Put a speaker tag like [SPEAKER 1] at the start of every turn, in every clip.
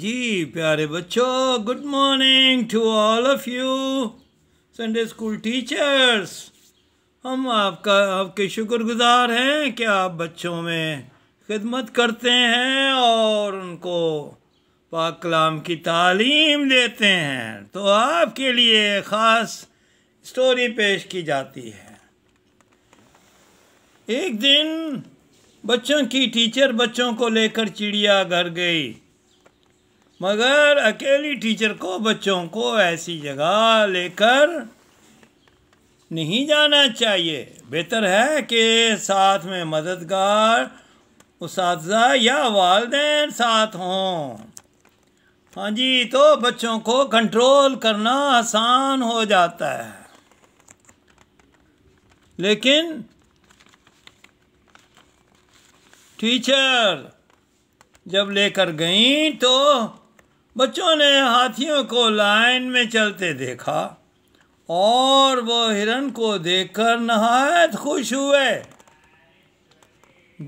[SPEAKER 1] जी प्यारे बच्चों good morning to all of you Sunday school teachers हम आपका आपके शुक्रगुजार हैं कि आप बच्चों में खिदमत करते हैं और उनको पाक कलाम की तालीम देते हैं तो आपके लिए ख़ास स्टोरी पेश की जाती है एक दिन बच्चों की टीचर बच्चों को लेकर चिड़िया घर गई मगर अकेली टीचर को बच्चों को ऐसी जगह लेकर नहीं जाना चाहिए बेहतर है कि साथ में मददगार उस या वालदे साथ हों हाँ जी तो बच्चों को कंट्रोल करना आसान हो जाता है लेकिन टीचर जब लेकर गई तो बच्चों ने हाथियों को लाइन में चलते देखा और वो हिरण को देखकर नहायत खुश हुए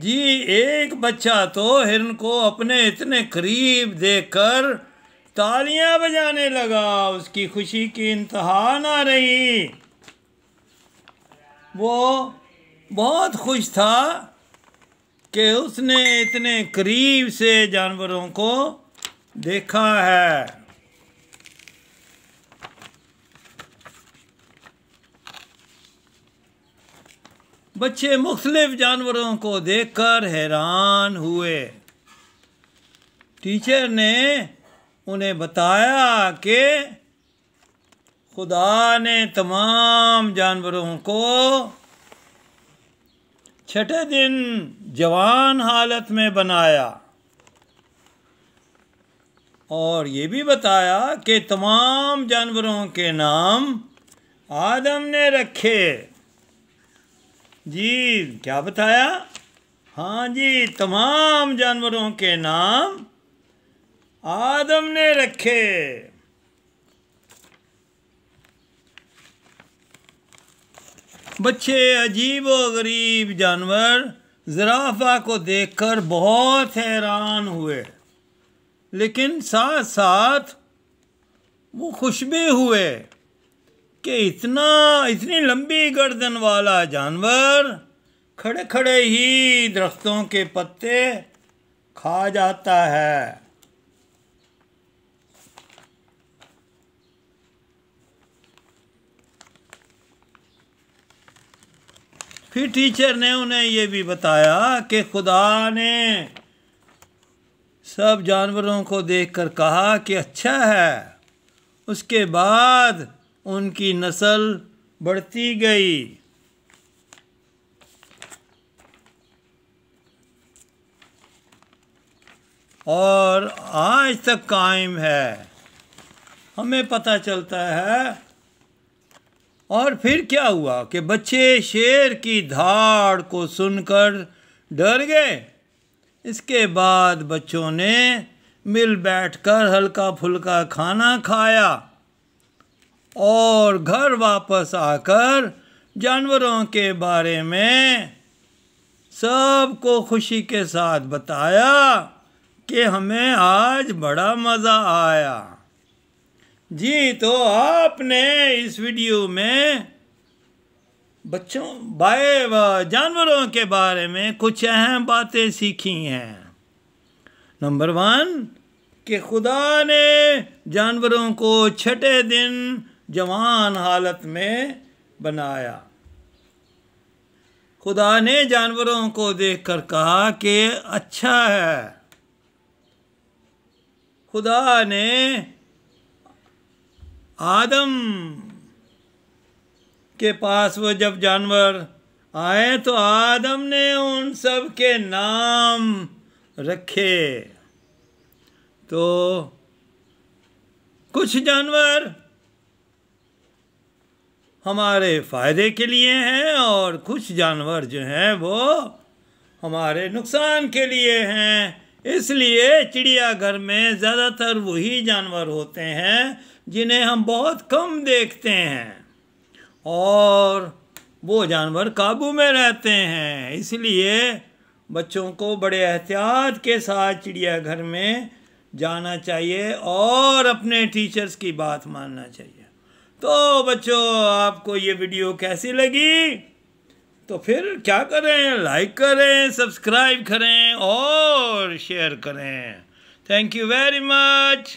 [SPEAKER 1] जी एक बच्चा तो हिरण को अपने इतने करीब देखकर तालियां बजाने लगा उसकी खुशी की इंतहा ना रही वो बहुत खुश था कि उसने इतने करीब से जानवरों को देखा है बच्चे मुख्तलिफ जानवरों को देखकर हैरान हुए टीचर ने उन्हें बताया कि खुदा ने तमाम जानवरों को छठे दिन जवान हालत में बनाया और ये भी बताया कि तमाम जानवरों के नाम आदम ने रखे जी क्या बताया हाँ जी तमाम जानवरों के नाम आदम ने रखे बच्चे अजीब व गरीब जानवर जराफा को देखकर बहुत हैरान हुए लेकिन साथ साथ वो खुश भी हुए कि इतना इतनी लंबी गर्दन वाला जानवर खड़े खड़े ही दरख्तों के पत्ते खा जाता है फिर टीचर ने उन्हें ये भी बताया कि खुदा ने सब जानवरों को देखकर कहा कि अच्छा है उसके बाद उनकी नस्ल बढ़ती गई और आज तक कायम है हमें पता चलता है और फिर क्या हुआ कि बच्चे शेर की धाड़ को सुनकर डर गए इसके बाद बच्चों ने मिल बैठकर हल्का फुल्का खाना खाया और घर वापस आकर जानवरों के बारे में सबको खुशी के साथ बताया कि हमें आज बड़ा मज़ा आया जी तो आपने इस वीडियो में बच्चों बाय जानवरों के बारे में कुछ अहम बातें सीखी हैं नंबर वन कि खुदा ने जानवरों को छठे दिन जवान हालत में बनाया खुदा ने जानवरों को देखकर कहा कि अच्छा है खुदा ने आदम के पास वो जब जानवर आए तो आदम ने उन सब के नाम रखे तो कुछ जानवर हमारे फ़ायदे के लिए हैं और कुछ जानवर जो हैं वो हमारे नुकसान के लिए हैं इसलिए चिड़ियाघर में ज़्यादातर वही जानवर होते हैं जिन्हें हम बहुत कम देखते हैं और वो जानवर काबू में रहते हैं इसलिए बच्चों को बड़े एहतियात के साथ चिड़ियाघर में जाना चाहिए और अपने टीचर्स की बात मानना चाहिए तो बच्चों आपको ये वीडियो कैसी लगी तो फिर क्या करें लाइक करें सब्सक्राइब करें और शेयर करें थैंक यू वेरी मच